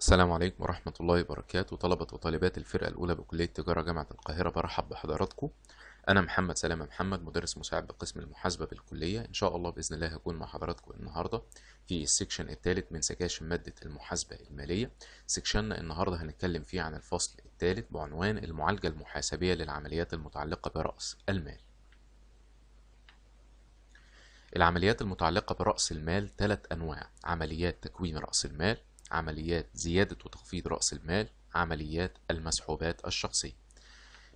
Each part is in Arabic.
السلام عليكم ورحمة الله وبركاته طلبة وطالبات الفرقة الأولى بكلية تجارة جامعة القاهرة برحب بحضراتكم أنا محمد سلامة محمد مدرس مساعد بقسم المحاسبة بالكلية إن شاء الله بإذن الله هكون مع حضراتكم النهاردة في السكشن الثالث من سكاشن مادة المحاسبة المالية سكشننا النهاردة هنتكلم فيه عن الفصل الثالث بعنوان المعالجة المحاسبية للعمليات المتعلقة برأس المال العمليات المتعلقة برأس المال ثلاث أنواع عمليات تكوين رأس المال عمليات زيادة وتخفيض رأس المال عمليات المسحوبات الشخصية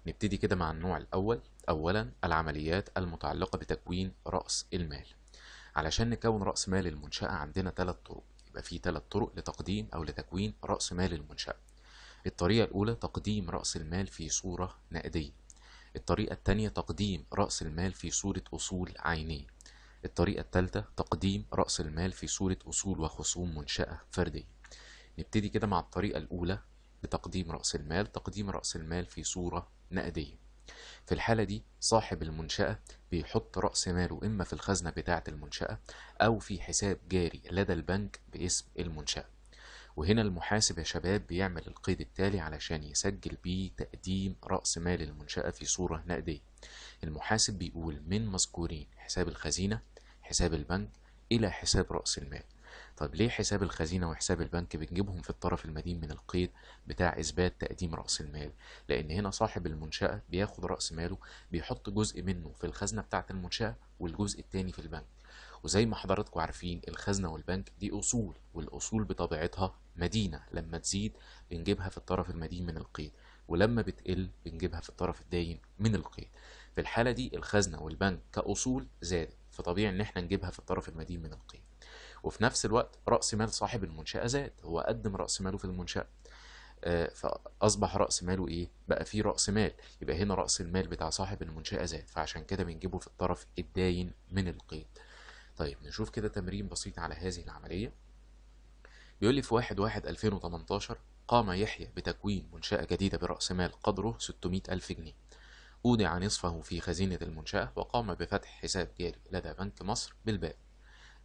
نبتدي كده مع النوع الأول أولا العمليات المتعلقة بتكوين رأس المال علشان نكون رأس مال المنشأة عندنا ثلاث طرق يبقى في ثلاث طرق لتقديم أو لتكوين رأس مال المنشأة الطريقة الأولى تقديم رأس المال في صورة نقدية الطريقة الثانية تقديم رأس المال في صورة أصول عينية الطريقة الثالثة تقديم رأس المال في صورة أصول وخصوم منشأة فردية نبتدي كده مع الطريقة الأولى لتقديم رأس المال تقديم رأس المال في صورة نقدية في الحالة دي صاحب المنشأة بيحط رأس ماله إما في الخزنة بتاعة المنشأة أو في حساب جاري لدى البنك باسم المنشأة وهنا المحاسب يا شباب بيعمل القيد التالي علشان يسجل بيه تقديم رأس مال المنشأة في صورة نقدية المحاسب بيقول من مذكورين حساب الخزينة حساب البنك إلى حساب رأس المال طب ليه حساب الخزينة وحساب البنك بنجيبهم في الطرف المدين من القيد بتاع إثبات تقديم رأس المال لأن هنا صاحب المنشأة بياخد رأس ماله بيحط جزء منه في الخزنة بتاعة المنشأة والجزء التاني في البنك وزي ما حضراتكم عارفين الخزنة والبنك دي أصول والأصول بطبيعتها مدينة لما تزيد بنجيبها في الطرف المدين من القيد ولما بتقل بنجيبها في الطرف الداين من القيد في الحالة دي الخزنة والبنك كأصول زادت فطبيعي إن احنا نجيبها في الطرف المدين من القيد وفي نفس الوقت راس مال صاحب المنشاه زاد هو قدم راس ماله في المنشاه آه، فاصبح راس ماله ايه بقى في راس مال يبقى هنا راس المال بتاع صاحب المنشاه زاد فعشان كده بنجيبه في الطرف الداين من القيد طيب نشوف كده تمرين بسيط على هذه العمليه بيقول لي في 1 1 2018 قام يحيى بتكوين منشأة جديدة برأس مال قدره 600 ألف جنيه أودع نصفه في خزينة المنشأة وقام بفتح حساب جاري لدى بنك مصر بالباقي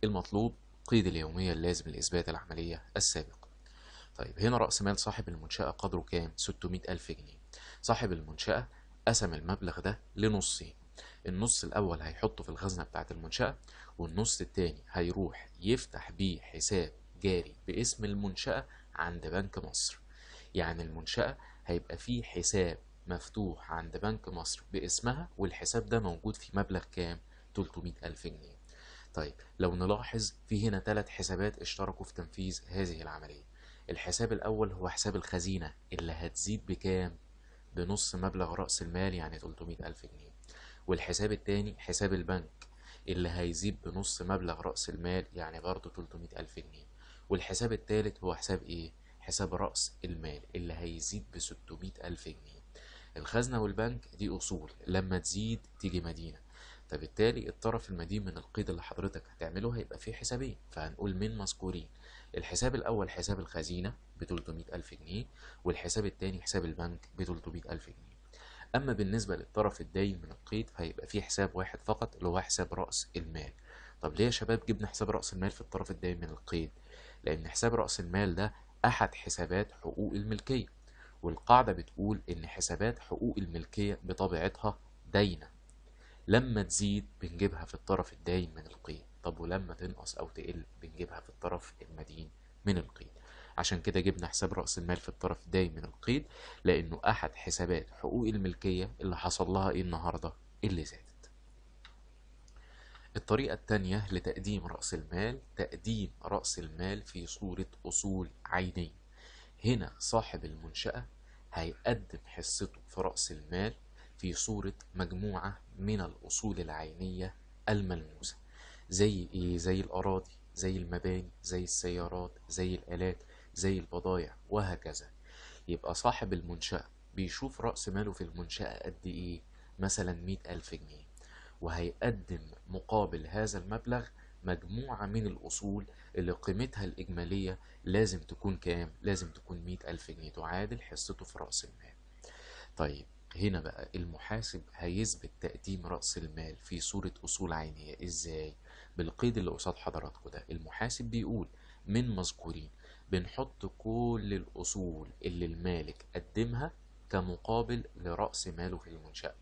المطلوب التقييد اليومية اللازم لإثبات العملية السابقة طيب هنا رأس مال صاحب المنشأة قدره كام؟ 600 ألف جنيه صاحب المنشأة قسم المبلغ ده لنصين النص الأول هيحطه في الخزنة بتاعة المنشأة والنص التاني هيروح يفتح بيه حساب جاري باسم المنشأة عند بنك مصر يعني المنشأة هيبقى فيه حساب مفتوح عند بنك مصر باسمها والحساب ده موجود في مبلغ كام؟ 300 ألف جنيه طيب لو نلاحظ في هنا ثلاث حسابات اشتركوا في تنفيذ هذه العملية الحساب الأول هو حساب الخزينة اللي هتزيد بكام؟ بنص مبلغ رأس المال يعني 300 ألف جنيه والحساب الثاني حساب البنك اللي هيزيد بنص مبلغ رأس المال يعني برضه 300 ألف جنيه والحساب الثالث هو حساب إيه؟ حساب رأس المال اللي هيزيد ب 600 ألف جنيه الخزنة والبنك دي أصول لما تزيد تيجي مدينة فبالتالي الطرف المدين من القيد اللي حضرتك هتعمله هيبقى فيه حسابين فهنقول من مذكورين الحساب الأول حساب الخزينة ب 300000 جنيه والحساب التاني حساب البنك ب 300000 جنيه أما بالنسبة للطرف الداين من القيد فهيبقى فيه حساب واحد فقط اللي هو حساب رأس المال طب ليه يا شباب جبنا حساب رأس المال في الطرف الداين من القيد لأن حساب رأس المال ده أحد حسابات حقوق الملكية والقاعدة بتقول إن حسابات حقوق الملكية بطبيعتها داينة لما تزيد بنجيبها في الطرف الدايم من القيد طب ولما تنقص أو تقل بنجيبها في الطرف المدين من القيد عشان كده جبنا حساب رأس المال في الطرف الدايم من القيد لأنه أحد حسابات حقوق الملكية اللي حصل لها إيه النهاردة اللي زادت الطريقة التانية لتقديم رأس المال تقديم رأس المال في صورة أصول عينية هنا صاحب المنشأة هيقدم حصته في رأس المال في صورة مجموعة من الأصول العينية الملموسة زي إيه؟ زي الأراضي زي المباني زي السيارات زي الآلات زي البضايع وهكذا يبقى صاحب المنشأة بيشوف رأس ماله في المنشأة قد إيه مثلا مئة ألف جنيه وهيقدم مقابل هذا المبلغ مجموعة من الأصول اللي قيمتها الإجمالية لازم تكون كام؟ لازم تكون مئة ألف جنيه تعادل حصته في رأس المال طيب هنا بقى المحاسب هيثبت تقديم رأس المال في صورة أصول عينية إزاي؟ بالقيد اللي قصاد حضراتكم ده المحاسب بيقول من مذكورين بنحط كل الأصول اللي المالك قدمها كمقابل لرأس ماله في المنشأة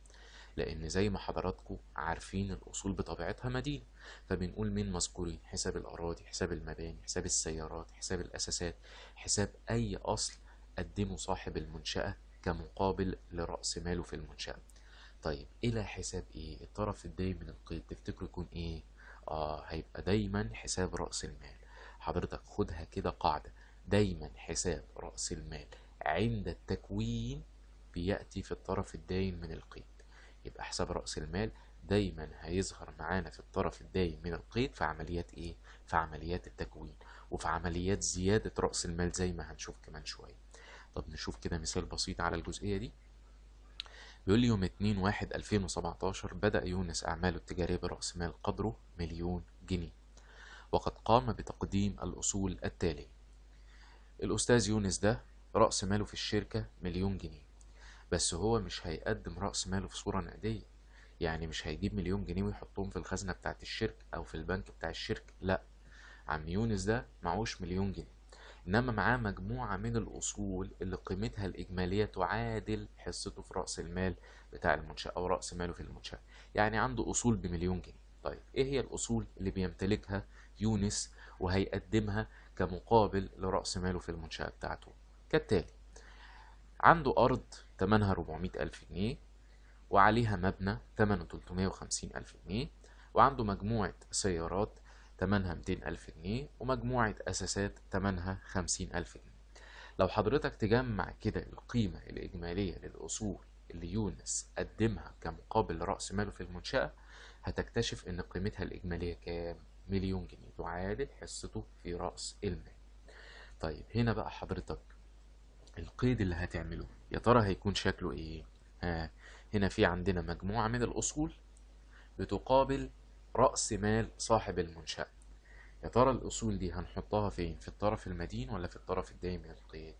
لأن زي ما حضراتكم عارفين الأصول بطبيعتها مدينة فبنقول مين مذكورين حساب الأراضي حساب المباني حساب السيارات حساب الأساسات حساب أي أصل قدمه صاحب المنشأة كمقابل لرأس ماله في المنشأة طيب إلى حساب إيه؟ الطرف الدايم من القيد تفتكروا يكون إيه؟ آه هيبقى دايما حساب رأس المال حضرتك خدها كده قاعدة دايما حساب رأس المال عند التكوين بيأتي في الطرف الدائم من القيد يبقى حساب رأس المال دايما هيظهر معانا في الطرف الدائم من القيد في عمليات ايه؟ في عمليات التكوين وفي عمليات زيادة رأس المال زي ما هنشوف كمان شوية طب نشوف كده مثال بسيط على الجزئية دي بيقول لي يوم 2 1 2017 بدأ يونس أعماله التجارية برأس مال قدره مليون جنيه وقد قام بتقديم الأصول التالية الأستاذ يونس ده رأس ماله في الشركة مليون جنيه بس هو مش هيقدم رأس ماله في صورة نقدية يعني مش هيجيب مليون جنيه ويحطهم في الخزنة بتاعت الشركة أو في البنك بتاع الشركة لأ عم يونس ده معهوش مليون جنيه إنما معاه مجموعة من الأصول اللي قيمتها الإجمالية تعادل حصته في رأس المال بتاع المنشأة أو رأس ماله في المنشأة يعني عنده أصول بمليون جنيه طيب إيه هي الأصول اللي بيمتلكها يونس وهيقدمها كمقابل لرأس ماله في المنشأة بتاعته كالتالي عنده أرض ثمنها 400 ألف جنيه وعليها مبنى ثمنه 350 ألف جنيه وعنده مجموعة سيارات تمنها 200 ألف جنيه ومجموعة أساسات تمنها 50 ألف جنيه لو حضرتك تجمع كده القيمة الإجمالية للأصول اللي يونس قدمها كمقابل رأس ماله في المنشأة هتكتشف إن قيمتها الإجمالية كام؟ مليون جنيه تعادل حصته في رأس المال. طيب هنا بقى حضرتك القيد اللي هتعمله يا ترى هيكون شكله إيه؟ ها هنا في عندنا مجموعة من الأصول بتقابل رأس مال صاحب المنشأة يا ترى الأصول دي هنحطها فين في الطرف المدين ولا في الطرف الدائم القيادة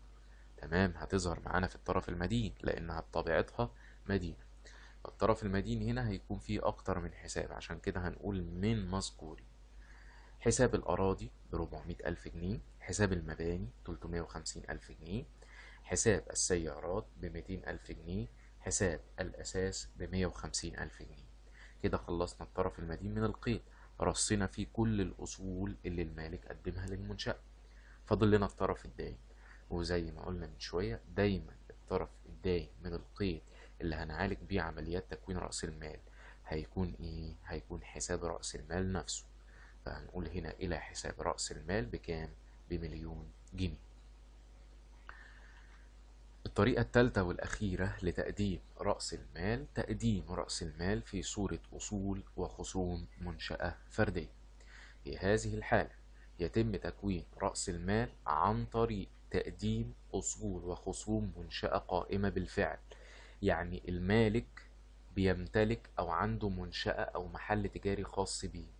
تمام هتظهر معانا في الطرف المدين لأنها بطبيعتها مدينة الطرف المدين هنا هيكون فيه أكتر من حساب عشان كده هنقول من مذكور حساب الأراضي بربعمية ألف جنيه حساب المباني تلتمية وخمسين ألف جنيه حساب السيارات بميتين ألف جنيه حساب الأساس بمية وخمسين ألف جنيه كده خلصنا الطرف المدين من القيد رصينا فيه كل الأصول اللي المالك قدمها للمنشأة فاضل لنا الطرف الداين وزي ما قلنا من شوية دايما الطرف الداين من القيد اللي هنعالج بيه عمليات تكوين رأس المال هيكون إيه؟ هيكون حساب رأس المال نفسه فهنقول هنا إلى حساب رأس المال بكام؟ بمليون جنيه الطريقة الثالثة والأخيرة لتقديم رأس المال تقديم رأس المال في صورة أصول وخصوم منشأة فردية في هذه الحالة يتم تكوين رأس المال عن طريق تقديم أصول وخصوم منشأة قائمة بالفعل يعني المالك بيمتلك أو عنده منشأة أو محل تجاري خاص بيه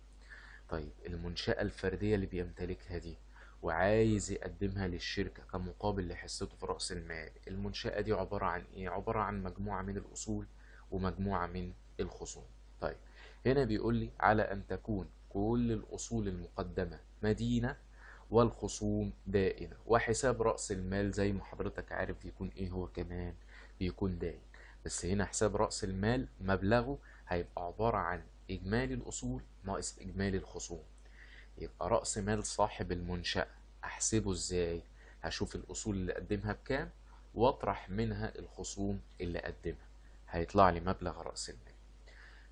طيب المنشأة الفردية اللي بيمتلكها دي وعايز يقدمها للشركة كمقابل لحصته في رأس المال المنشأة دي عبارة عن إيه؟ عبارة عن مجموعة من الأصول ومجموعة من الخصوم طيب هنا بيقول لي على أن تكون كل الأصول المقدمة مدينة والخصوم دائنة وحساب رأس المال زي ما حضرتك عارف بيكون إيه هو كمان بيكون دائن بس هنا حساب رأس المال مبلغه هيبقى عبارة عن إجمالي الأصول ناقص إجمالي الخصوم يبقى رأس مال صاحب المنشأة أحسبه إزاي؟ هشوف الأصول اللي قدمها بكام وأطرح منها الخصوم اللي قدمها هيطلع لي مبلغ رأس المال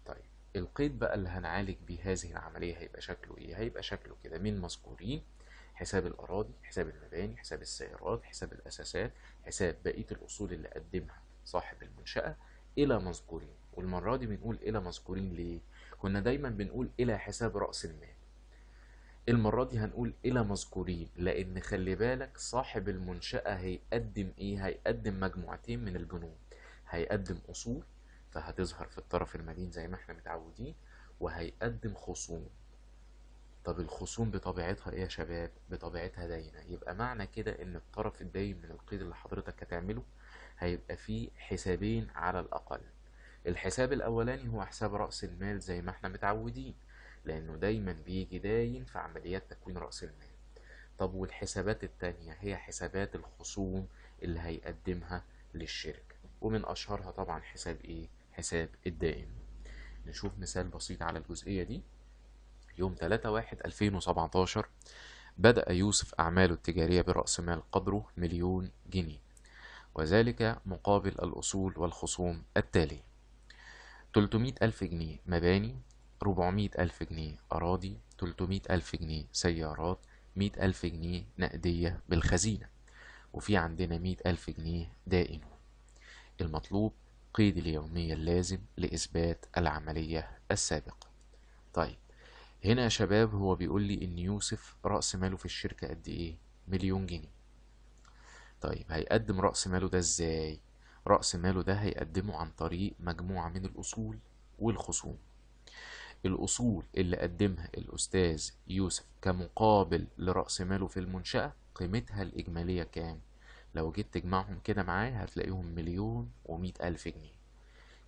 طيب القيد بقى اللي هنعالج بيه هذه العملية هيبقى شكله إيه؟ هيبقى شكله كده من مذكورين حساب الأراضي حساب المباني حساب السيارات حساب الأساسات حساب بقية الأصول اللي قدمها صاحب المنشأة إلى مذكورين والمرة دي بنقول إلى مذكورين ليه؟ كنا دايما بنقول إلى حساب رأس المال المرة دي هنقول إلى مذكورين لأن خلي بالك صاحب المنشأة هيقدم إيه؟ هيقدم مجموعتين من البنود هيقدم أصول فهتظهر في الطرف المدين زي ما احنا متعودين وهيقدم خصوم طب الخصوم بطبيعتها ايه يا شباب؟ بطبيعتها داينة يبقى معنى كده ان الطرف الداين من القيد اللي حضرتك هتعمله هيبقى فيه حسابين على الأقل الحساب الأولاني هو حساب رأس المال زي ما احنا متعودين لأنه دايما بيجي داين في عمليات تكوين رأس المال طب والحسابات التانية هي حسابات الخصوم اللي هيقدمها للشركة ومن أشهرها طبعا حساب إيه؟ حساب الدائم نشوف مثال بسيط على الجزئية دي يوم 3/1/2017 بدأ يوسف أعماله التجارية برأس مال قدره مليون جنيه وذلك مقابل الأصول والخصوم التالية 300 ألف جنيه مباني 400 ألف جنيه أراضي 300 ألف جنيه سيارات 100 ألف جنيه نقدية بالخزينة وفي عندنا 100 ألف جنيه دائن المطلوب قيد اليومية اللازم لإثبات العملية السابقة طيب هنا يا شباب هو بيقول لي إن يوسف رأس ماله في الشركة قد إيه مليون جنيه طيب هيقدم رأس ماله ده إزاي رأس ماله ده هيقدمه عن طريق مجموعة من الأصول والخصوم الأصول اللي قدمها الأستاذ يوسف كمقابل لرأس ماله في المنشأة قيمتها الإجمالية كام؟ لو جيت تجمعهم كده معايا هتلاقيهم مليون ومية ألف جنيه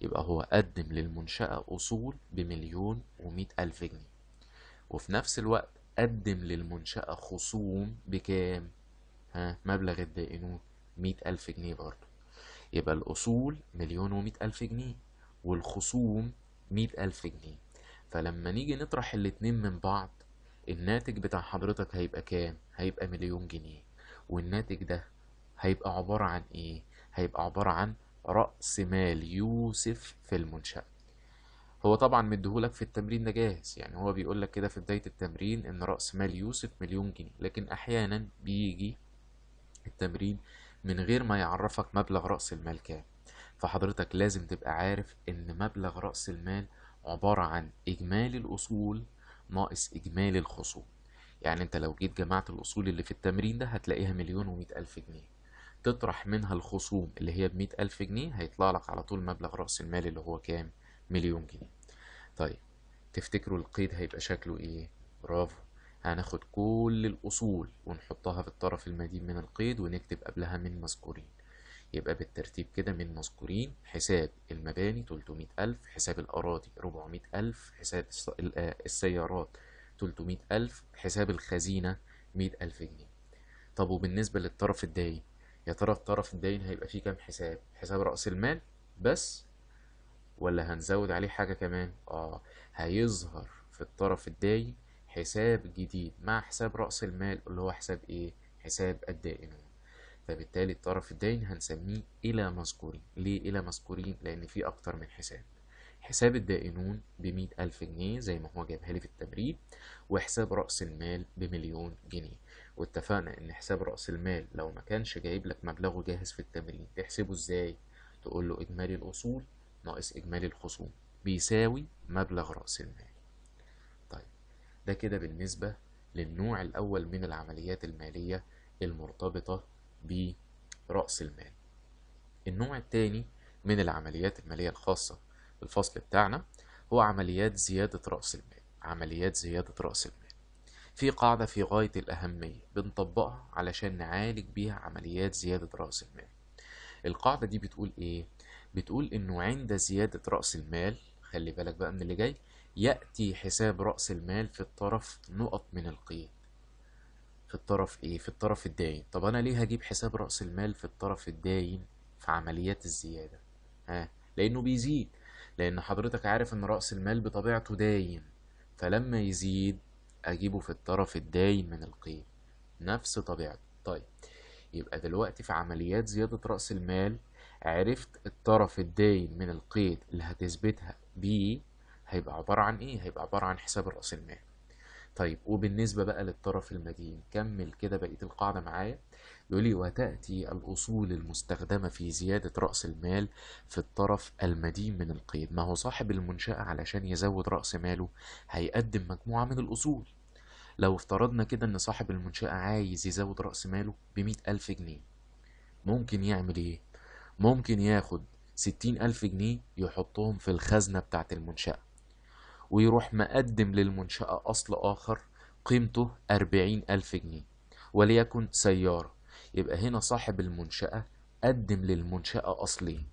يبقى هو قدم للمنشأة أصول بمليون ومية ألف جنيه وفي نفس الوقت قدم للمنشأة خصوم بكام؟ ها مبلغ الدائنون مية ألف جنيه برضه يبقى الأصول مليون ومية ألف جنيه والخصوم مية ألف جنيه فلما نيجي نطرح الاتنين من بعض الناتج بتاع حضرتك هيبقى كام هيبقى مليون جنيه والناتج ده هيبقى عبارة عن ايه هيبقى عبارة عن رأس مال يوسف في المنشأة هو طبعا مديهولك في التمرين ده جاهز يعني هو بيقول لك كده في بداية التمرين ان رأس مال يوسف مليون جنيه لكن احيانا بيجي التمرين من غير ما يعرفك مبلغ رأس المال كام فحضرتك لازم تبقى عارف ان مبلغ رأس المال عبارة عن إجمالي الأصول ناقص إجمالي الخصوم يعني أنت لو جيت جمعت الأصول اللي في التمرين ده هتلاقيها مليون ومئة ألف جنيه تطرح منها الخصوم اللي هي بمئة ألف جنيه هيطلع لك على طول مبلغ رأس المال اللي هو كام مليون جنيه طيب تفتكروا القيد هيبقى شكله إيه برافو هناخد كل الأصول ونحطها في الطرف المدين من القيد ونكتب قبلها من مذكورين يبقى بالترتيب كده من مذكورين حساب المباني 300000 حساب الأراضي 400000 حساب آه، السيارات 300000 حساب الخزينة 100000 جنيه طب وبالنسبة للطرف الداين يا ترى الطرف الداين هيبقى فيه كام حساب حساب رأس المال بس ولا هنزود عليه حاجة كمان اه هيظهر في الطرف الداين حساب جديد مع حساب رأس المال اللي هو حساب ايه حساب الدائنون فبالتالي الطرف الداين هنسميه إلى مذكورين ليه إلى مذكورين لأن في أكتر من حساب حساب الدائنون بمية ألف جنيه زي ما هو جايبها لي في التمرين وحساب رأس المال بمليون جنيه واتفقنا إن حساب رأس المال لو ما كانش جايب لك مبلغه جاهز في التمرين تحسبه إزاي؟ تقول له إجمالي الأصول ناقص إجمالي الخصوم بيساوي مبلغ رأس المال طيب ده كده بالنسبة للنوع الأول من العمليات المالية المرتبطة برأس المال النوع الثاني من العمليات المالية الخاصة بالفصل بتاعنا هو عمليات زيادة رأس المال عمليات زيادة رأس المال في قاعدة في غاية الأهمية بنطبقها علشان نعالج بيها عمليات زيادة رأس المال القاعدة دي بتقول إيه؟ بتقول إنه عند زيادة رأس المال خلي بالك بقى من اللي جاي يأتي حساب رأس المال في الطرف نقط من القيم في الطرف ايه في الطرف الداين طب انا ليه هجيب حساب راس المال في الطرف الداين في عمليات الزياده ها لانه بيزيد لان حضرتك عارف ان راس المال بطبيعته داين فلما يزيد اجيبه في الطرف الداين من القيم نفس طبيعته طيب يبقى دلوقتي في عمليات زياده راس المال عرفت الطرف الداين من القيد اللي هتثبتها ب هيبقى عباره عن ايه هيبقى عباره عن حساب راس المال طيب وبالنسبة بقى للطرف المدين كمل كده بقية القاعدة معايا يقول لي وتأتي الأصول المستخدمة في زيادة رأس المال في الطرف المدين من القيد ما هو صاحب المنشأة علشان يزود رأس ماله هيقدم مجموعة من الأصول لو افترضنا كده إن صاحب المنشأة عايز يزود رأس ماله بمية ألف جنيه ممكن يعمل إيه؟ ممكن ياخد ستين ألف جنيه يحطهم في الخزنة بتاعة المنشأة ويروح مقدم للمنشأة أصل آخر قيمته أربعين ألف جنيه وليكن سيارة يبقى هنا صاحب المنشأة قدم للمنشأة أصلين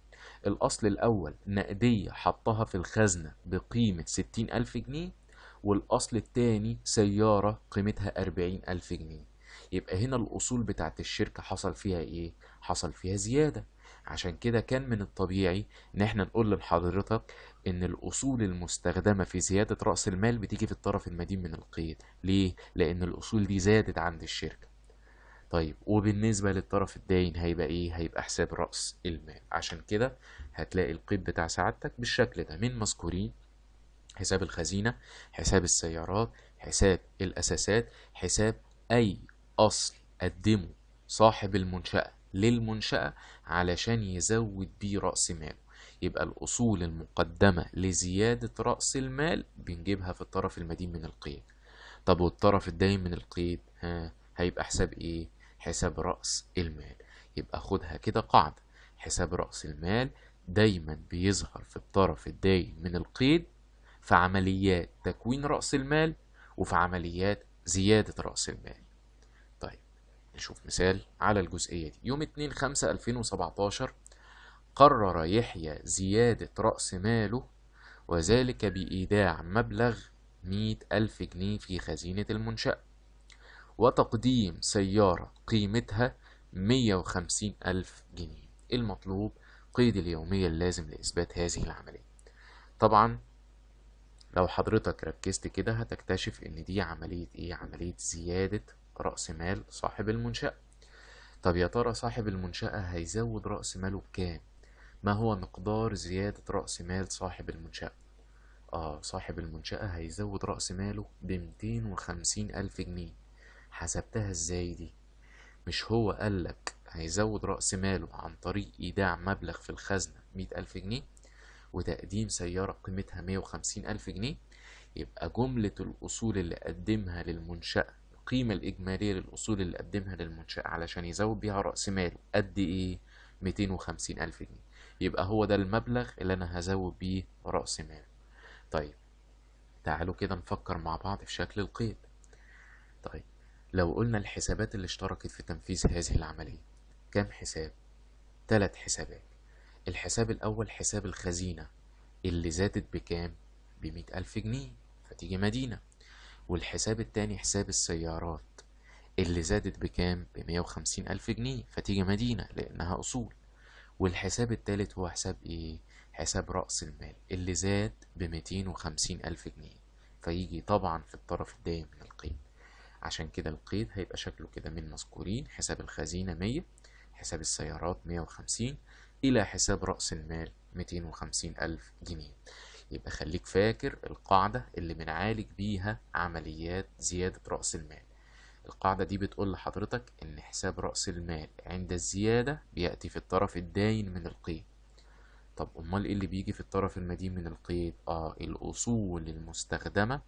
الأصل الأول نقدية حطها في الخزنة بقيمة ستين ألف جنيه والأصل التاني سيارة قيمتها أربعين ألف جنيه يبقى هنا الأصول بتاعت الشركة حصل فيها إيه؟ حصل فيها زيادة عشان كده كان من الطبيعي ان احنا نقول لحضرتك ان الاصول المستخدمه في زياده راس المال بتيجي في الطرف المدين من القيد ليه لان الاصول دي زادت عند الشركه طيب وبالنسبه للطرف الداين هيبقى ايه هيبقى حساب راس المال عشان كده هتلاقي القيد بتاع سعادتك بالشكل ده من مذكورين حساب الخزينه حساب السيارات حساب الاساسات حساب اي اصل قدمه صاحب المنشاه للمنشأة علشان يزود بيه رأس ماله يبقى الأصول المقدمة لزيادة رأس المال بنجيبها في الطرف المدين من القيد طب والطرف الدايم من القيد ها هيبقى حساب ايه حساب رأس المال يبقى خدها كده قاعدة حساب رأس المال دايما بيظهر في الطرف الدايم من القيد في عمليات تكوين رأس المال وفي عمليات زيادة رأس المال نشوف مثال على الجزئية دي يوم 2 5 2017 قرر يحيى زيادة رأس ماله وذلك بإيداع مبلغ 100 ألف جنيه في خزينة المنشأة وتقديم سيارة قيمتها 150 ألف جنيه المطلوب قيد اليومية اللازم لإثبات هذه العملية طبعا لو حضرتك ركزت كده هتكتشف ان دي عملية ايه عملية زيادة رأس مال صاحب المنشأة طب يا ترى صاحب المنشأة هيزود رأس ماله بكام ما هو مقدار زيادة رأس مال صاحب المنشأة آه صاحب المنشأة هيزود رأس ماله بمتين وخمسين ألف جنيه حسبتها ازاي دي مش هو قالك هيزود رأس ماله عن طريق إيداع مبلغ في الخزنة مئة ألف جنيه وتقديم سيارة قيمتها مية وخمسين ألف جنيه يبقى جملة الأصول اللي قدمها للمنشأة القيمة الإجمالية للأصول اللي قدمها للمنشأة علشان يزود بيها رأس ماله قد إيه؟ 250 ألف جنيه يبقى هو ده المبلغ اللي أنا هزود بيه رأس ماله طيب تعالوا كده نفكر مع بعض في شكل القيد طيب لو قلنا الحسابات اللي اشتركت في تنفيذ هذه العملية كام حساب؟ تلات حسابات الحساب الأول حساب الخزينة اللي زادت بكام؟ بمئة ألف جنيه فتيجي مدينة والحساب التاني حساب السيارات اللي زادت بكام بمية وخمسين ألف جنيه فتيجي مدينة لأنها أصول والحساب التالت هو حساب إيه حساب رأس المال اللي زاد بميتين وخمسين ألف جنيه فيجي طبعا في الطرف الدايم من القيد عشان كده القيد هيبقى شكله كده من مذكورين حساب الخزينة مية حساب السيارات مية وخمسين إلى حساب رأس المال ميتين وخمسين ألف جنيه يبقى خليك فاكر القاعدة اللي بنعالج بيها عمليات زيادة رأس المال القاعدة دي بتقول لحضرتك إن حساب رأس المال عند الزيادة بيأتي في الطرف الداين من القيد طب أمال إيه اللي بيجي في الطرف المدين من القيد؟ آه الأصول المستخدمة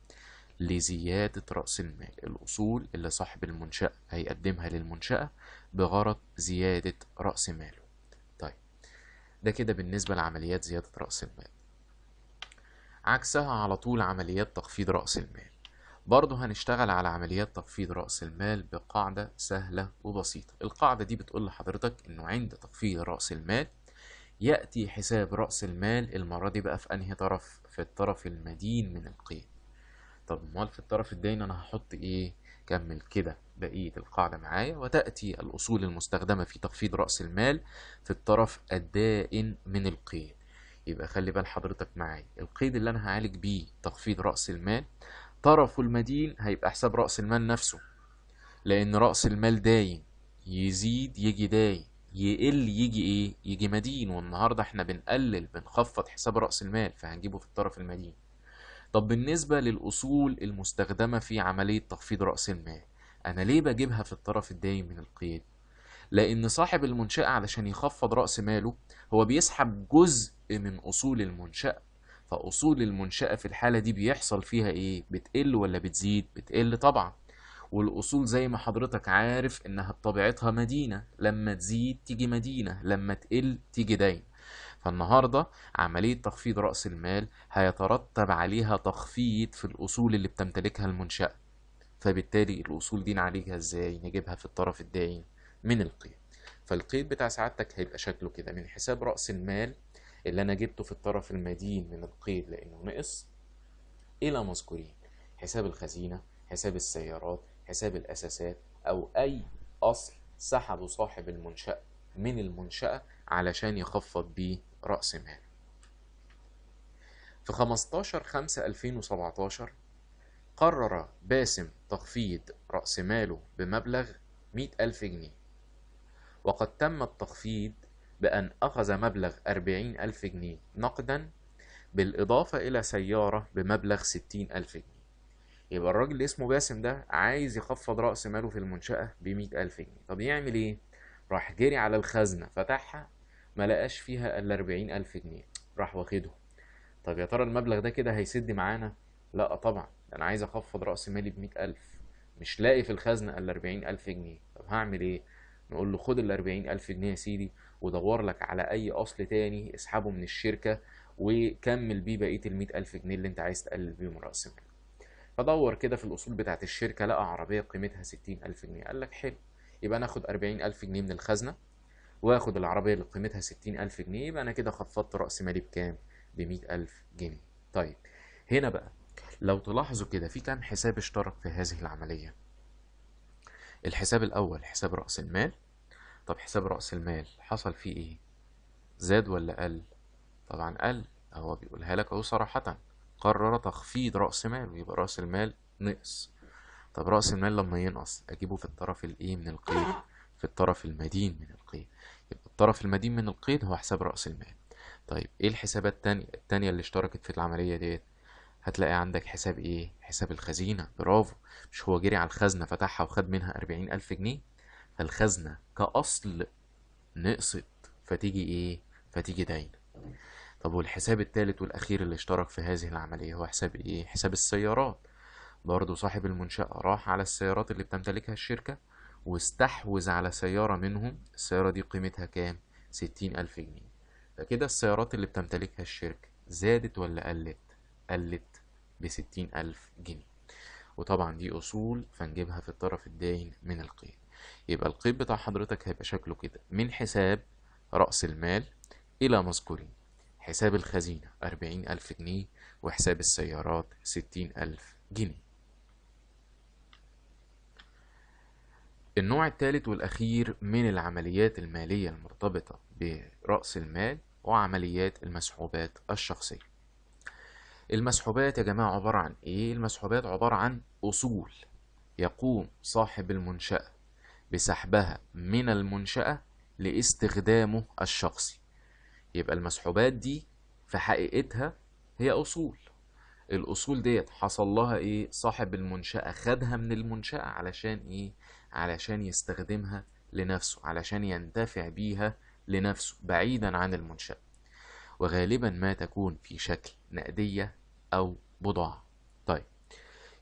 لزيادة رأس المال الأصول اللي صاحب المنشأة هيقدمها للمنشأة بغرض زيادة رأس ماله طيب ده كده بالنسبة لعمليات زيادة رأس المال عكسها على طول عمليات تخفيض رأس المال برضه هنشتغل على عمليات تخفيض رأس المال بقاعدة سهلة وبسيطة القاعدة دي بتقول لحضرتك انه عند تخفيض رأس المال يأتي حساب رأس المال المرة دي بقى في انهي طرف في الطرف المدين من القيد طب امال في الطرف الدين انا هحط ايه كمل كده بقية القاعدة معايا وتأتي الأصول المستخدمة في تخفيض رأس المال في الطرف الدائن من القيد يبقى خلي بال حضرتك معايا القيد اللي انا هعالج بيه تخفيض راس المال طرف المدين هيبقى حساب راس المال نفسه لان راس المال داين يزيد يجي داين يقل يجي ايه يجي مدين والنهارده احنا بنقلل بنخفض حساب راس المال فهنجيبه في الطرف المدين طب بالنسبه للاصول المستخدمه في عمليه تخفيض راس المال انا ليه بجيبها في الطرف الداين من القيد لأن صاحب المنشأة علشان يخفض رأس ماله هو بيسحب جزء من أصول المنشأة فأصول المنشأة في الحالة دي بيحصل فيها إيه؟ بتقل ولا بتزيد؟ بتقل طبعا والأصول زي ما حضرتك عارف إنها بطبيعتها مدينة لما تزيد تيجي مدينة لما تقل تيجي دين فالنهاردة عملية تخفيض رأس المال هيترتب عليها تخفيض في الأصول اللي بتمتلكها المنشأة فبالتالي الأصول دي نعالجها إزاي؟ نجيبها في الطرف الداين من القيد فالقيد بتاع سعادتك هيبقى شكله كده من حساب راس المال اللي انا جبته في الطرف المدين من القيد لانه نقص الى مذكورين حساب الخزينه حساب السيارات حساب الاساسات او اي اصل سحبه صاحب المنشاه من المنشاه علشان يخفض بيه راس مال في 15 5 2017 قرر باسم تخفيض رأس ماله بمبلغ 100 ألف جنيه وقد تم التخفيض بأن أخذ مبلغ أربعين ألف جنيه نقدا بالإضافة إلى سيارة بمبلغ ستين ألف جنيه يبقى الراجل اللي اسمه باسم ده عايز يخفض رأس ماله في المنشأة بمية ألف جنيه طب يعمل إيه؟ راح جري على الخزنة فتحها ما لقاش فيها إلا أربعين ألف جنيه راح واخده طب يا ترى المبلغ ده كده هيسد معانا؟ لأ طبعا أنا عايز أخفض رأس مالي بمية ألف مش لاقي في الخزنة إلا أربعين ألف جنيه طب هعمل إيه؟ نقول له خد ال 40000 جنيه يا سيدي ودور لك على أي أصل تاني اسحبه من الشركة وكمل بيه بقية ال 100000 جنيه اللي أنت عايز تقلل بيهم رأس مالك فدور كده في الأصول بتاعة الشركة لقى عربية قيمتها 60000 جنيه قال لك حلو يبقى أنا آخد 40000 جنيه من الخزنة وآخد العربية اللي قيمتها 60000 جنيه يبقى أنا كده خفضت رأس مالي بكام؟ ب 100000 جنيه طيب هنا بقى لو تلاحظوا كده في كام حساب اشترك في هذه العملية الحساب الأول حساب رأس المال طب حساب رأس المال حصل فيه إيه؟ زاد ولا قل؟ طبعا قل هو بيقولها لك أهو صراحة قرر تخفيض رأس ماله يبقى رأس المال نقص طب رأس المال لما ينقص أجيبه في الطرف الإيه من القيد؟ في الطرف المدين من القيد يبقى الطرف المدين من القيد هو حساب رأس المال طيب إيه الحسابات التانية, التانية اللي اشتركت في العملية ديت؟ هتلاقي عندك حساب إيه؟ حساب الخزينة برافو مش هو جري على الخزنة فتحها وخد منها أربعين ألف جنيه فالخزنة كأصل نقصت فتيجي إيه فتيجي داين طب والحساب الثالث والأخير اللي اشترك في هذه العملية هو حساب إيه حساب السيارات برضه صاحب المنشأة راح على السيارات اللي بتمتلكها الشركة واستحوذ على سيارة منهم السيارة دي قيمتها كام ستين ألف جنيه فكده السيارات اللي بتمتلكها الشركة زادت ولا قلت قلت بستين ألف جنيه وطبعا دي أصول فنجيبها في الطرف الداين من القيد يبقى القيد بتاع حضرتك هيبقى شكله كده من حساب رأس المال إلى مذكورين حساب الخزينة أربعين ألف جنيه وحساب السيارات ستين ألف جنيه النوع الثالث والأخير من العمليات المالية المرتبطة برأس المال وعمليات المسحوبات الشخصية المسحوبات يا جماعة عبارة عن إيه؟ المسحوبات عبارة عن أصول يقوم صاحب المنشأة بسحبها من المنشأة لاستخدامه الشخصي يبقى المسحوبات دي في حقيقتها هي أصول الأصول ديت حصل لها إيه؟ صاحب المنشأة خدها من المنشأة علشان إيه؟ علشان يستخدمها لنفسه علشان ينتفع بيها لنفسه بعيدا عن المنشأة وغالبا ما تكون في شكل نقدية أو بضاعة طيب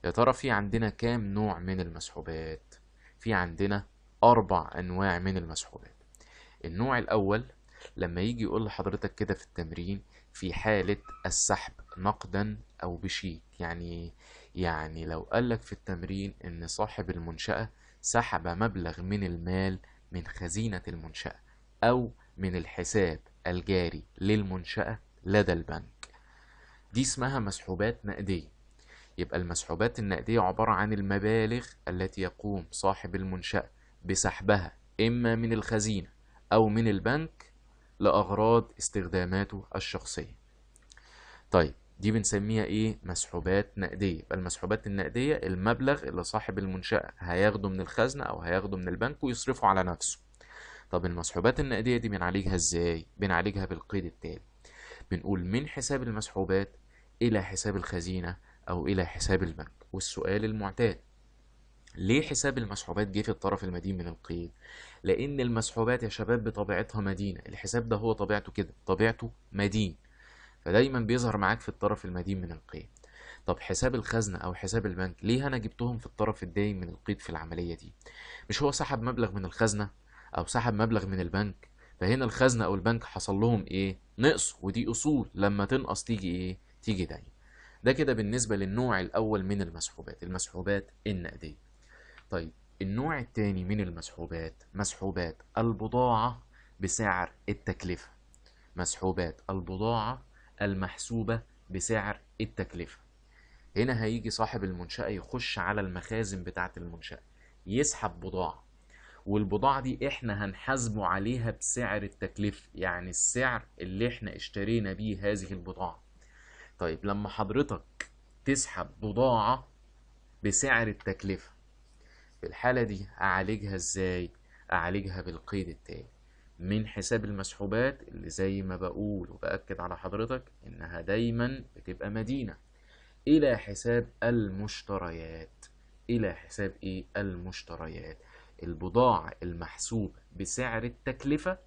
يا ترى في عندنا كام نوع من المسحوبات في عندنا أربع أنواع من المسحوبات النوع الأول لما يجي يقول لحضرتك كده في التمرين في حالة السحب نقدا أو بشيك يعني يعني لو قالك في التمرين إن صاحب المنشأة سحب مبلغ من المال من خزينة المنشأة أو من الحساب الجاري للمنشأة لدى البنك دي اسمها مسحوبات نقدية يبقى المسحوبات النقدية عبارة عن المبالغ التي يقوم صاحب المنشأة بسحبها إما من الخزينة أو من البنك لأغراض استخداماته الشخصية طيب دي بنسميها ايه مسحوبات نقديه يبقى المسحوبات النقديه المبلغ اللي صاحب المنشاه هياخده من الخزنه او هياخده من البنك ويصرفه على نفسه طب المسحوبات النقديه دي بنعالجها ازاي بنعالجها بالقيد التالي بنقول من حساب المسحوبات إلى حساب الخزينة أو إلى حساب البنك والسؤال المعتاد ليه حساب المسحوبات جه في الطرف المدين من القيد؟ لأن المسحوبات يا شباب بطبيعتها مدينة، الحساب ده هو طبيعته كده، طبيعته مدين. فدايما بيظهر معاك في الطرف المدين من القيد. طب حساب الخزنة أو حساب البنك ليه أنا جبتهم في الطرف الدايم من القيد في العملية دي؟ مش هو سحب مبلغ من الخزنة أو سحب مبلغ من البنك؟ فهنا الخزنة أو البنك حصل لهم إيه؟ نقص ودي أصول لما تنقص تيجي إيه؟ تيجي دايما ده كده بالنسبة للنوع الأول من المسحوبات المسحوبات النقدية طيب النوع الثاني من المسحوبات مسحوبات البضاعة بسعر التكلفة مسحوبات البضاعة المحسوبة بسعر التكلفة هنا هيجي صاحب المنشأة يخش على المخازن بتاعة المنشأة يسحب بضاعة والبضاعة دي احنا هنحاسبه عليها بسعر التكلفة يعني السعر اللي احنا اشترينا بيه هذه البضاعة طيب لما حضرتك تسحب بضاعة بسعر التكلفة في الحالة دي أعالجها إزاي؟ أعالجها بالقيد التالي من حساب المسحوبات اللي زي ما بقول وبأكد على حضرتك إنها دايما بتبقى مدينة إلى حساب المشتريات إلى حساب إيه؟ المشتريات البضاعة المحسوبة بسعر التكلفة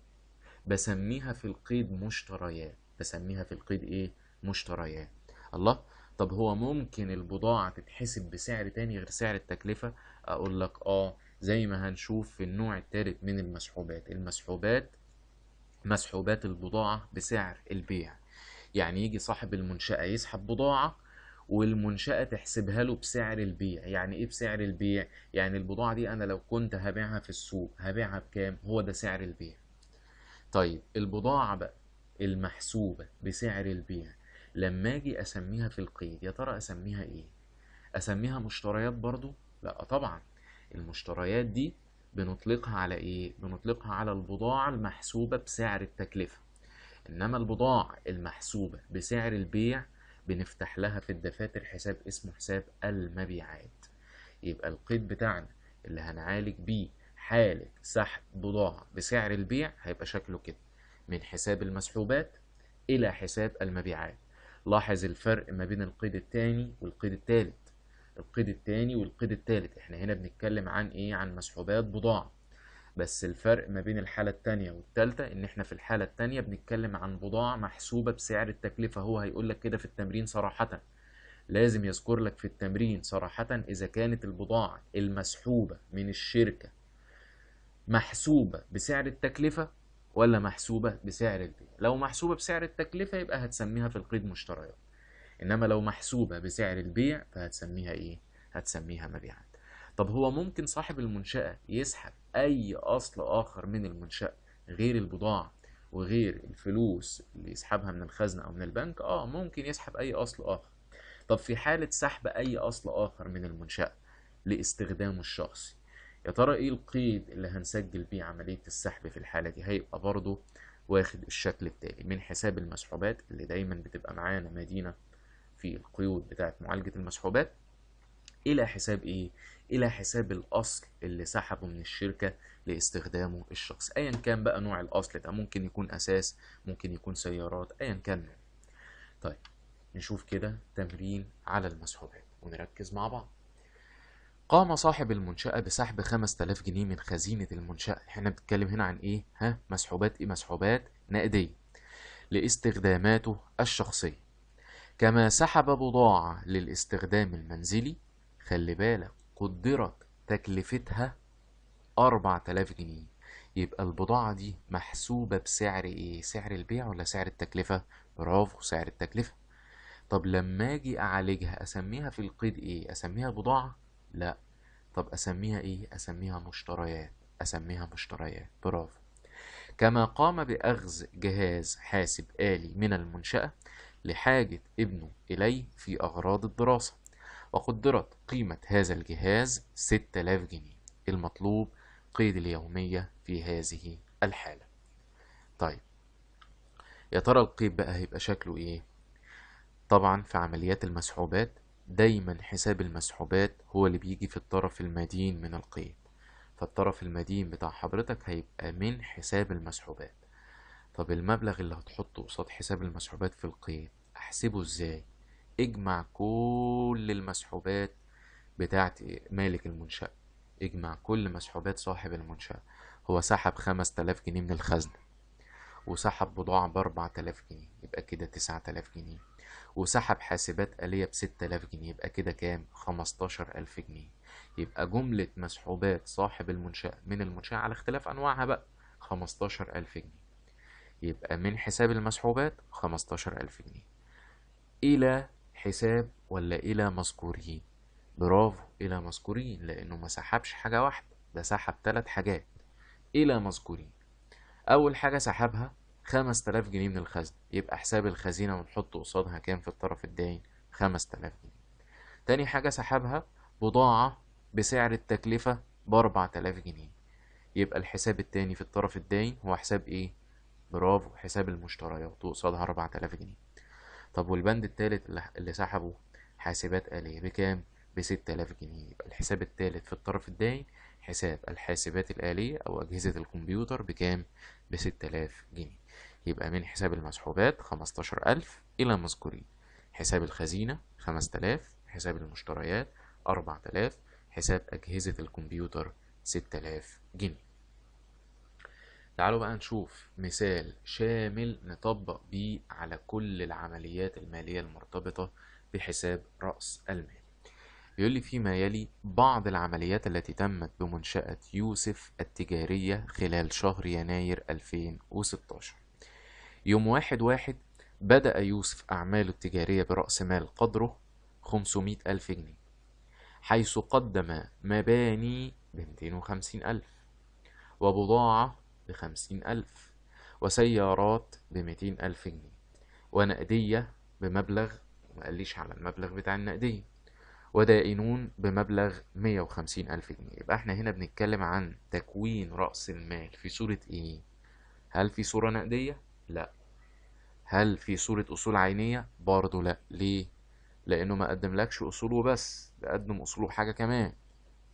بسميها في القيد مشتريات بسميها في القيد إيه؟ مشتريات الله طب هو ممكن البضاعة تتحسب بسعر تاني غير سعر التكلفة اقول لك اه زي ما هنشوف في النوع الثالث من المسحوبات المسحوبات مسحوبات البضاعة بسعر البيع يعني يجي صاحب المنشأة يسحب بضاعة والمنشأة تحسبها له بسعر البيع يعني ايه بسعر البيع يعني البضاعة دي انا لو كنت هبيعها في السوق هبيعها بكام هو ده سعر البيع طيب البضاعة بقى المحسوبة بسعر البيع لما اجي اسميها في القيد يا ترى اسميها ايه اسميها مشتريات برضو لا طبعا المشتريات دي بنطلقها على ايه بنطلقها على البضاعة المحسوبة بسعر التكلفة انما البضاعة المحسوبة بسعر البيع بنفتح لها في الدفاتر حساب اسمه حساب المبيعات يبقى القيد بتاعنا اللي هنعالج بيه حالة سحب بضاعة بسعر البيع هيبقى شكله كده من حساب المسحوبات إلى حساب المبيعات لاحظ الفرق ما بين القيد الثاني والقيد الثالث القيد الثاني والقيد الثالث احنا هنا بنتكلم عن ايه عن مسحوبات بضاعة بس الفرق ما بين الحالة التانية والتالتة ان احنا في الحالة التانية بنتكلم عن بضاعة محسوبة بسعر التكلفة هو هيقول لك كده في التمرين صراحة لازم يذكر لك في التمرين صراحة اذا كانت البضاعة المسحوبة من الشركة محسوبة بسعر التكلفة ولا محسوبة بسعر البيع لو محسوبة بسعر التكلفة يبقى هتسميها في القيد مشتريات إنما لو محسوبة بسعر البيع فهتسميها إيه؟ هتسميها مبيعات طب هو ممكن صاحب المنشأة يسحب أي أصل آخر من المنشأة غير البضاعة وغير الفلوس اللي يسحبها من الخزنة أو من البنك آه ممكن يسحب أي أصل آخر طب في حالة سحب أي أصل آخر من المنشأة لاستخدامه الشخصي يا ترى ايه القيد اللي هنسجل بيه عملية السحب في الحالة دي هيبقى برضو واخد الشكل التالي من حساب المسحوبات اللي دايما بتبقى معانا مدينة في القيود بتاعة معالجة المسحوبات إلى حساب إيه؟ إلى حساب الأصل اللي سحبه من الشركة لاستخدامه الشخص أيا كان بقى نوع الأصل ده ممكن يكون أساس ممكن يكون سيارات أيا كان نوع طيب نشوف كده تمرين على المسحوبات ونركز مع بعض قام صاحب المنشأة بسحب 5000 جنيه من خزينة المنشأة احنا بنتكلم هنا عن ايه ها مسحوبات ايه مسحوبات نقدية لاستخداماته الشخصية كما سحب بضاعة للاستخدام المنزلي خلي بالك قدرت تكلفتها 4000 جنيه يبقى البضاعة دي محسوبة بسعر ايه سعر البيع ولا سعر التكلفة برافو سعر التكلفة طب لما اجي اعالجها اسميها في القيد ايه اسميها بضاعة لا طب أسميها إيه؟ أسميها مشتريات أسميها مشتريات برافو كما قام بأخذ جهاز حاسب آلي من المنشأة لحاجة ابنه إليه في أغراض الدراسة وقدرت قيمة هذا الجهاز 6000 جنيه المطلوب قيد اليومية في هذه الحالة طيب يا ترى القيد بقى هيبقى شكله ايه طبعا في عمليات المسحوبات دايما حساب المسحوبات هو اللي بيجي في الطرف المدين من القيم فالطرف المدين بتاع حضرتك هيبقى من حساب المسحوبات طب المبلغ اللي هتحطه قصاد حساب المسحوبات في القيم احسبه ازاي اجمع كل المسحوبات بتاعة مالك المنشأة اجمع كل مسحوبات صاحب المنشأة هو سحب خمس تلاف جنيه من الخزنة وسحب بضاعة بأربع تلاف جنيه يبقى كده تسعة تلاف جنيه وسحب حاسبات آلية ب 6000 جنيه يبقى كده كام؟ 15000 جنيه يبقى جملة مسحوبات صاحب المنشأة من المنشأة على اختلاف أنواعها بقى 15000 جنيه يبقى من حساب المسحوبات 15000 جنيه إلى حساب ولا إلى مذكورين برافو إلى مذكورين لأنه ما سحبش حاجة واحدة ده سحب تلات حاجات إلى مذكورين أول حاجة سحبها 5000 جنيه من الخزنة يبقى حساب الخزينة ونحط قصادها كام في الطرف الداين 5000 جنيه تاني حاجة سحبها بضاعة بسعر التكلفة ب 4000 جنيه يبقى الحساب التاني في الطرف الداين هو حساب ايه برافو حساب المشتريات وقصادها 4000 جنيه طب والبند التالت اللي سحبه حاسبات آلية بكام ب 6000 جنيه يبقى الحساب التالت في الطرف الداين حساب الحاسبات الآلية أو أجهزة الكمبيوتر بكام؟ بستة آلاف جنيه يبقى من حساب المسحوبات خمستاشر ألف إلى مذكورين حساب الخزينة خمسة آلاف حساب المشتريات أربعة آلاف حساب أجهزة الكمبيوتر ستة آلاف جنيه تعالوا بقى نشوف مثال شامل نطبق بيه على كل العمليات المالية المرتبطة بحساب رأس المال بيقول لي فيما يلي بعض العمليات التي تمت بمنشأة يوسف التجارية خلال شهر يناير 2016 يوم واحد واحد بدأ يوسف أعماله التجارية برأس مال قدره 500 ألف جنيه حيث قدم مباني ب 250 ألف وبضاعة ب 50 ألف وسيارات ب 200 ألف جنيه ونقدية بمبلغ وما قاليش على المبلغ بتاع النقدية ودائنون بمبلغ 150 ألف جنيه يبقى احنا هنا بنتكلم عن تكوين رأس المال في صورة ايه؟ هل في صورة نقدية؟ لا هل في صورة أصول عينية؟ برضو لا ليه؟ لأنه ما قدم أصول وبس ده قدم أصوله حاجة كمان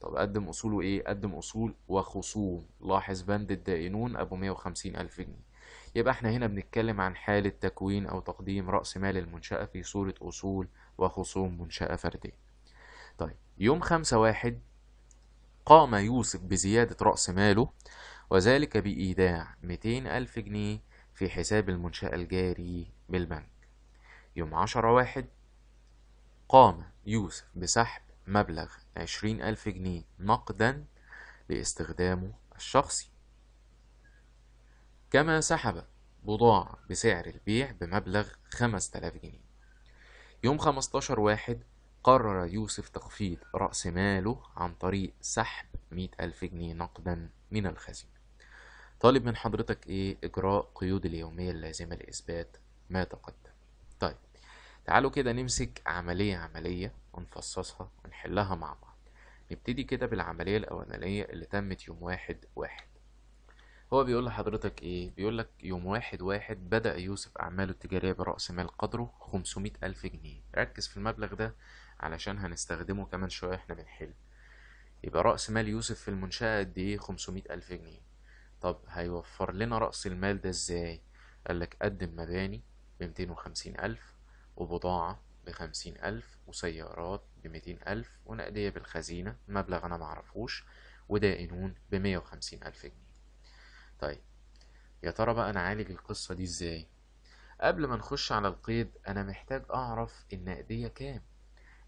طب قدم أصوله إيه؟ قدم أصول وخصوم لاحظ بند الدائنون أبو 150 ألف جنيه يبقى احنا هنا بنتكلم عن حالة تكوين أو تقديم رأس مال المنشأة في صورة أصول وخصوم منشأة فردية طيب يوم خمسة واحد قام يوسف بزيادة رأس ماله وذلك بإيداع 200 ألف جنيه في حساب المنشأة الجاري بالبنك يوم عشرة واحد قام يوسف بسحب مبلغ عشرين ألف جنيه نقدا لاستخدامه الشخصي كما سحب بضاعة بسعر البيع بمبلغ خمس تلاف جنيه يوم خمستاشر واحد قرر يوسف تخفيض رأس ماله عن طريق سحب مئة ألف جنيه نقدا من الخزينة طالب من حضرتك إيه إجراء قيود اليومية اللازمة لإثبات ما تقدم طيب تعالوا كده نمسك عملية عملية ونفصصها ونحلها مع بعض نبتدي كده بالعملية الأولانية اللي تمت يوم واحد واحد هو بيقول لحضرتك ايه بيقول لك يوم واحد واحد بدأ يوسف أعماله التجارية برأس مال قدره خمسمائة ألف جنيه ركز في المبلغ ده علشان هنستخدمه كمان شوية احنا بنحل يبقى رأس مال يوسف في المنشأة قد ايه خمسمائة ألف جنيه طب هيوفر لنا رأس المال ده ازاي قالك قدم مباني بمتين وخمسين ألف وبضاعة بخمسين ألف وسيارات بميتين ألف ونقدية بالخزينة مبلغ أنا معرفوش ودائنون بمية وخمسين ألف جنيه طيب يا ترى بقى نعالج القصة دي ازاي قبل ما نخش على القيد أنا محتاج أعرف النقدية كام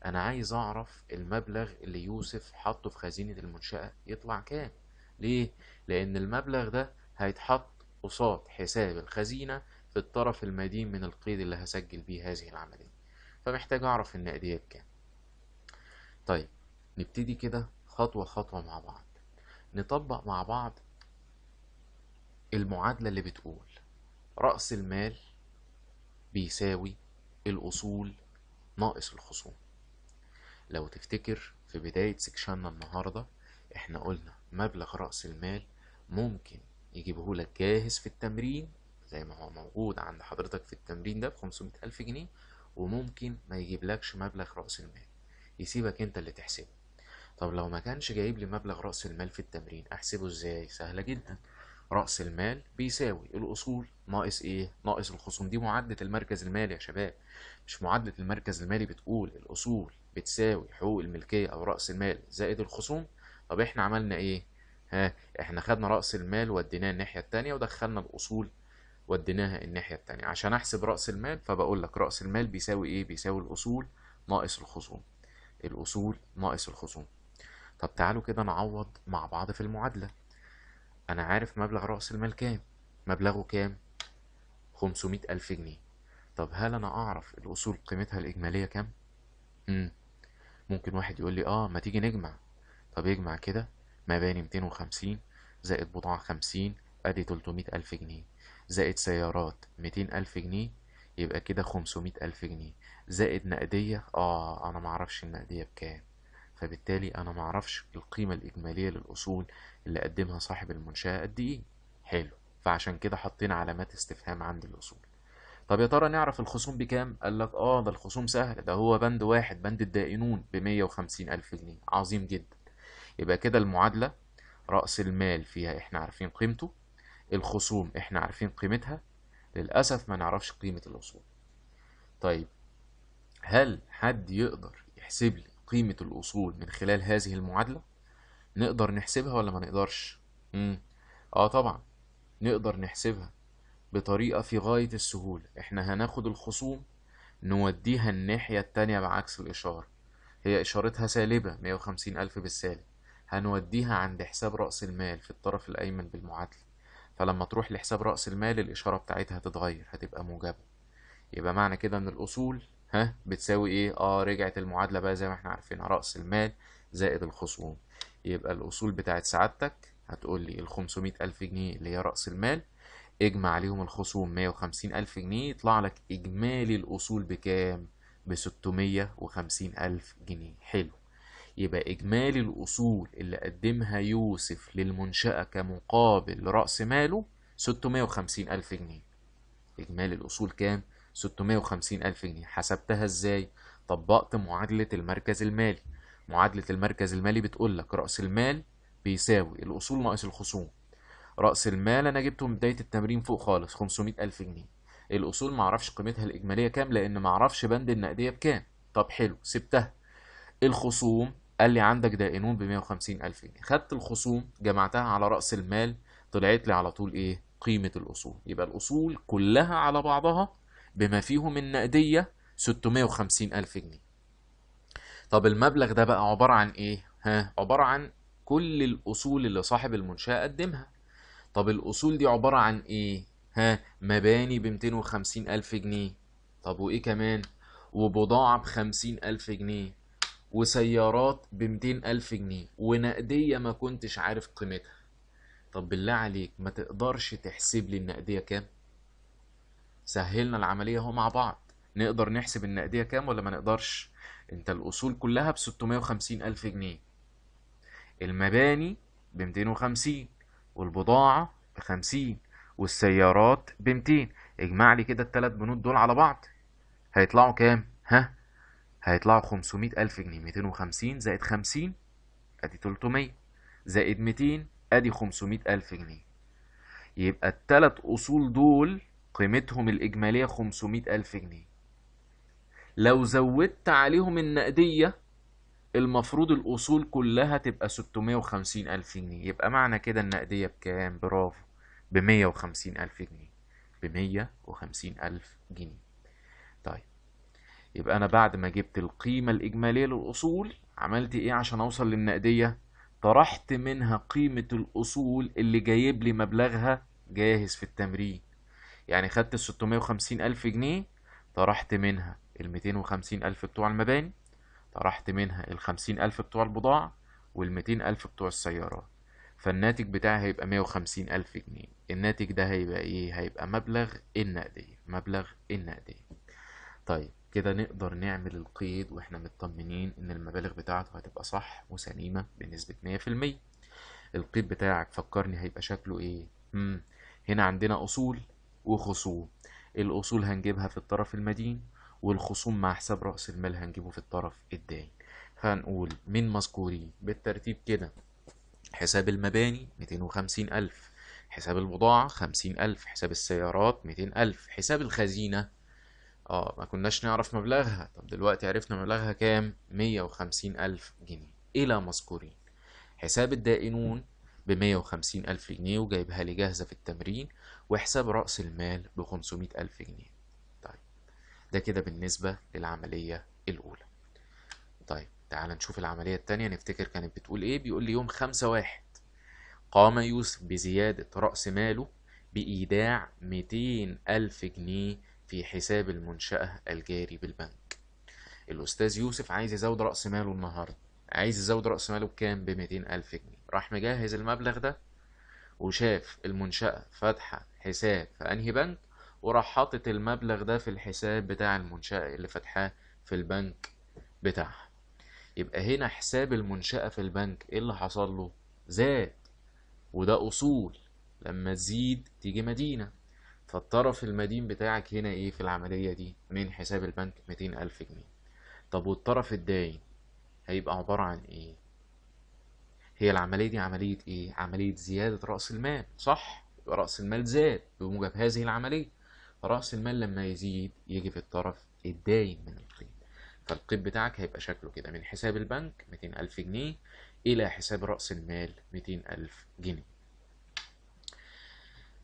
انا عايز اعرف المبلغ اللي يوسف حطه في خزينة المنشأة يطلع كام ليه؟ لان المبلغ ده هيتحط قصاد حساب الخزينة في الطرف المدين من القيد اللي هسجل بيه هذه العملية فمحتاج اعرف النقدية بكام طيب نبتدي كده خطوة خطوة مع بعض نطبق مع بعض المعادلة اللي بتقول رأس المال بيساوي الأصول ناقص الخصوم لو تفتكر في بداية سكشننا النهاردة احنا قلنا مبلغ رأس المال ممكن يجيبهولك جاهز في التمرين زي ما هو موجود عند حضرتك في التمرين ده بخمسمية ألف جنيه وممكن ما لكش مبلغ رأس المال يسيبك انت اللي تحسبه طب لو ما كانش جايب لي مبلغ رأس المال في التمرين احسبه ازاي سهلة جدا راس المال بيساوي الاصول ناقص ايه ناقص الخصوم دي معادله المركز المالي يا شباب مش معادله المركز المالي بتقول الاصول بتساوي حقوق الملكيه او راس المال زائد الخصوم طب احنا عملنا ايه ها احنا خدنا راس المال وديناه الناحيه التانية ودخلنا الاصول وديناها الناحيه التانية، عشان احسب راس المال فبقول لك راس المال بيساوي ايه بيساوي الاصول ناقص الخصوم الاصول ناقص الخصوم طب تعالوا كده نعوض مع بعض في المعادله أنا عارف مبلغ رأس المال كام مبلغه كام خمسمائة ألف جنيه طب هل أنا أعرف الأصول قيمتها الإجمالية كام؟ مم. ممكن واحد يقول لي آه ما تيجي نجمع طب اجمع كده مباني ميتين وخمسين زائد بضاعة خمسين أدي تلتمية ألف جنيه زائد سيارات ميتين ألف جنيه يبقى كده خمسمية ألف جنيه زائد نقدية آه أنا معرفش النقدية بكام فبالتالي انا معرفش القيمة الاجمالية للاصول اللي قدمها صاحب المنشأة قد ايه حلو فعشان كده حطينا علامات استفهام عند الاصول طب يا ترى نعرف الخصوم بكام؟ قال لك اه ده الخصوم سهل ده هو بند واحد بند الدائنون ب وخمسين ألف جنيه عظيم جدا يبقى كده المعادلة رأس المال فيها احنا عارفين قيمته الخصوم احنا عارفين قيمتها للأسف ما نعرفش قيمة الأصول طيب هل حد يقدر يحسب لي قيمة الأصول من خلال هذه المعادلة نقدر نحسبها ولا ما نقدرش؟ مم. اه طبعا نقدر نحسبها بطريقة في غاية السهولة احنا هناخد الخصوم نوديها الناحية التانية بعكس الإشارة هي إشارتها سالبة 150 ألف بالسالب هنوديها عند حساب رأس المال في الطرف الأيمن بالمعادلة فلما تروح لحساب رأس المال الإشارة بتاعتها هتتغير هتبقى موجبة يبقى معنى كده إن الأصول ها بتساوي ايه اه رجعت المعادله بقى زي ما احنا عارفين راس المال زائد الخصوم يبقى الاصول بتاعت سعادتك هتقول لي ال 500 الف جنيه اللي هي راس المال اجمع عليهم الخصوم 150 الف جنيه يطلع لك اجمالي الاصول بكام ب 650 الف جنيه حلو يبقى اجمالي الاصول اللي قدمها يوسف للمنشاه كمقابل راس ماله 650 الف جنيه اجمالي الاصول كام 650 ألف جنيه حسبتها إزاي؟ طبقت معادلة المركز المالي معادلة المركز المالي بتقول لك رأس المال بيساوي الأصول ناقص الخصوم رأس المال أنا جبته من بداية التمرين فوق خالص 500 ألف جنيه الأصول معرفش قيمتها الإجمالية كام لأن معرفش بند النقدية بكام طب حلو سبتها الخصوم قال لي عندك دائنون ب 150 ألف جنيه خدت الخصوم جمعتها على رأس المال طلعت لي على طول إيه قيمة الأصول يبقى الأصول كلها على بعضها بما فيهم النقدية 650 ألف جنيه طب المبلغ ده بقى عبارة عن إيه؟ ها عبارة عن كل الأصول اللي صاحب المنشأة قدمها طب الأصول دي عبارة عن إيه؟ ها مباني ب 250 ألف جنيه طب وإيه كمان؟ وبضاعة بخمسين ألف جنيه وسيارات 200 ألف جنيه ونقدية ما كنتش عارف قيمتها طب بالله عليك ما تقدرش تحسب لي النقدية كام؟ سهلنا العمليه اهو مع بعض نقدر نحسب النقديه كام ولا ما نقدرش انت الاصول كلها ب 650 الف جنيه المباني ب 250 والبضاعه ب 50 والسيارات ب 200 اجمع لي كده التلات بنود دول على بعض هيطلعوا كام ها هيطلعوا 500 الف جنيه 250 زائد 50 ادي 300 زائد 200 ادي 500 الف جنيه يبقى التلات اصول دول قيمتهم الإجمالية 500 ألف جنيه لو زودت عليهم النقدية المفروض الأصول كلها تبقى 650 ألف جنيه يبقى معنى كده النقدية بكام برافو ب 150 ألف جنيه ب 150 ألف جنيه طيب يبقى أنا بعد ما جبت القيمة الإجمالية للأصول عملت إيه عشان أوصل للنقدية طرحت منها قيمة الأصول اللي جايب لي مبلغها جاهز في التمرين يعني خدت ال 650 ألف جنيه طرحت منها ال 250 ألف بتوع المباني طرحت منها ال 50 ألف بتوع البضاعة وال 200 ألف بتوع السيارات فالناتج بتاعها هيبقى 150 ألف جنيه الناتج ده هيبقى إيه؟ هيبقى مبلغ النقدية مبلغ النقدية طيب كده نقدر نعمل القيد واحنا مطمنين ان المبالغ بتاعته هتبقى صح وسليمة بنسبة 100% القيد بتاعك فكرني هيبقى شكله ايه؟ مم. هنا عندنا اصول وخصوم الأصول هنجيبها في الطرف المدين والخصوم مع حساب رأس المال هنجيبه في الطرف الدائن هنقول من مذكورين بالترتيب كده حساب المباني 250 ألف حساب البضاعة 50 ألف حساب السيارات 200 ألف حساب الخزينة اه ما كناش نعرف مبلغها طب دلوقتي عرفنا مبلغها كام 150 ألف جنيه إلى مذكورين حساب الدائنون ب 150 ألف جنيه وجايبها لي جاهزة في التمرين وحساب رأس المال ب 500 ألف جنيه طيب ده كده بالنسبة للعملية الأولى طيب تعال نشوف العملية التانية نفتكر كانت بتقول إيه بيقول لي يوم خمسة واحد قام يوسف بزيادة رأس ماله بإيداع 200 ألف جنيه في حساب المنشأة الجاري بالبنك الأستاذ يوسف عايز يزود رأس ماله النهاردة عايز يزود رأس ماله بكام ب 200 ألف جنيه راح مجهز المبلغ ده وشاف المنشأة فاتحة حساب في انهي بنك وراح حاطط المبلغ ده في الحساب بتاع المنشأة اللي فاتحاه في البنك بتاعها يبقى هنا حساب المنشأة في البنك ايه اللي حصل له زاد وده أصول لما تزيد تيجي مدينة فالطرف المدين بتاعك هنا ايه في العملية دي من حساب البنك ميتين ألف جنيه طب والطرف الداين هيبقى عبارة عن ايه هي العملية دي عملية ايه عملية زيادة رأس المال صح رأس المال زاد بموجب هذه العملية رأس المال لما يزيد يجي في الطرف الداين من القيد فالقيد بتاعك هيبقى شكله كده من حساب البنك 200 ألف جنيه إلى حساب رأس المال 200 ألف جنيه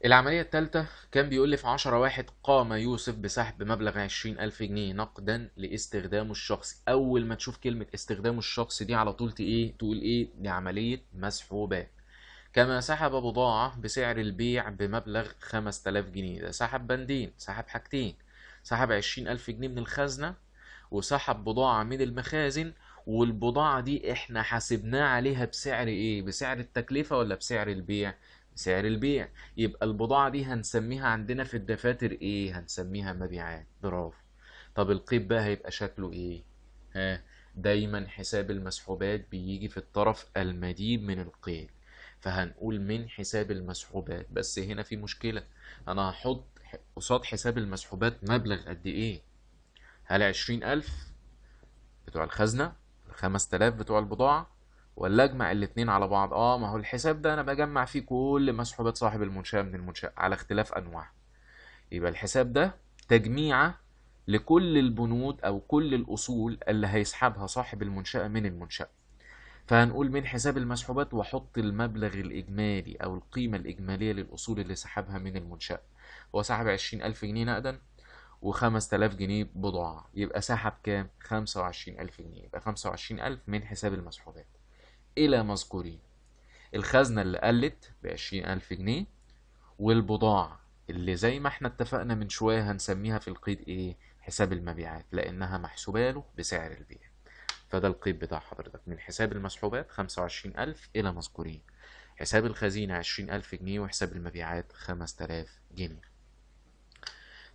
العملية الثالثة كان بيقول لي في 10 واحد قام يوسف بسحب مبلغ عشرين ألف جنيه نقدا لاستخدامه الشخصي أول ما تشوف كلمة استخدامه الشخصي دي على طول إيه تقول إيه دي عملية مسحوبات كما سحب بضاعة بسعر البيع بمبلغ 5000 جنيه ده سحب بندين سحب حاجتين سحب 20000 جنيه من الخزنة وسحب بضاعة من المخازن والبضاعة دي احنا حاسبناه عليها بسعر ايه بسعر التكلفة ولا بسعر البيع بسعر البيع يبقى البضاعة دي هنسميها عندنا في الدفاتر ايه هنسميها مبيعات برافو طب القيد بقى هيبقى شكله ايه ها دايما حساب المسحوبات بيجي في الطرف المديد من القيد فهنقول من حساب المسحوبات بس هنا في مشكلة أنا هحط قصاد حساب المسحوبات مبلغ قد إيه هل عشرين ألف بتوع الخزنة الخمس تلاف بتوع البضاعة ولا أجمع الاتنين على بعض آه ما هو الحساب ده أنا بجمع فيه كل مسحوبات صاحب المنشأة من المنشأة على اختلاف أنواعها يبقى الحساب ده تجميعة لكل البنود أو كل الأصول اللي هيسحبها صاحب المنشأة من المنشأة فهنقول من حساب المسحوبات وحط المبلغ الإجمالي أو القيمة الإجمالية للأصول اللي سحبها من المنشأة هو سحب عشرين ألف جنيه نقدا وخمس تلاف جنيه بضاعة يبقى سحب كام؟ خمسة وعشرين ألف جنيه يبقى خمسة وعشرين ألف من حساب المسحوبات إلى مذكورين الخزنة اللي قلت بعشرين ألف جنيه والبضاعة اللي زي ما احنا اتفقنا من شوية هنسميها في القيد ايه حساب المبيعات لأنها محسوبة له بسعر البيع فده القيد بتاع حضرتك من حساب المسحوبات 25000 إلى مذكورين حساب الخزينة 20000 جنيه وحساب المبيعات 5000 جنيه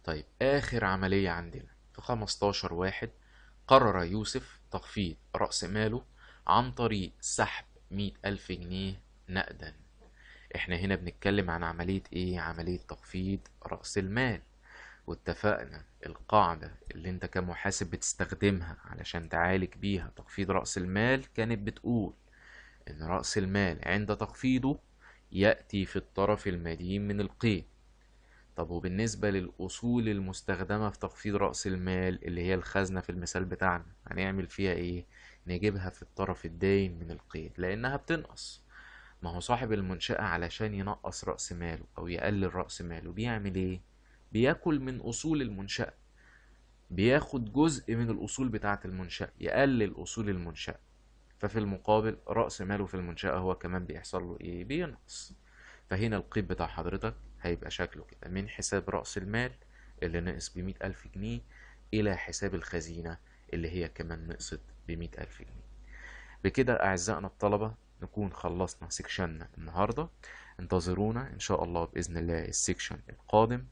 طيب آخر عملية عندنا في 15 واحد قرر يوسف تخفيض رأس ماله عن طريق سحب 100000 جنيه نقدا احنا هنا بنتكلم عن عملية ايه عملية تخفيض رأس المال واتفقنا القاعدة اللي انت كمحاسب بتستخدمها علشان تعالج بيها تخفيض رأس المال كانت بتقول ان رأس المال عند تخفيضه يأتي في الطرف المدين من القيد طب وبالنسبة للأصول المستخدمة في تخفيض رأس المال اللي هي الخزنة في المثال بتاعنا هنعمل فيها ايه؟ نجيبها في الطرف الداين من القيد لأنها بتنقص ما هو صاحب المنشأة علشان ينقص رأس ماله أو يقلل رأس ماله بيعمل ايه؟ بياكل من اصول المنشاه بياخد جزء من الاصول بتاعه المنشاه يقلل اصول المنشاه ففي المقابل راس ماله في المنشاه هو كمان بيحصل له ايه بينقص فهنا القيد بتاع حضرتك هيبقى شكله كده من حساب راس المال اللي نقص ب ألف جنيه إلى حساب الخزينة اللي هي كمان نقصت ب ألف جنيه بكده أعزائنا الطلبة نكون خلصنا سيكشننا النهاردة انتظرونا إن شاء الله بإذن الله السيكشن القادم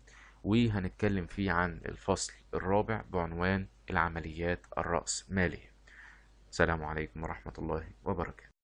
وهنتكلم فيه عن الفصل الرابع بعنوان العمليات الرأسمالية السلام عليكم ورحمة الله وبركاته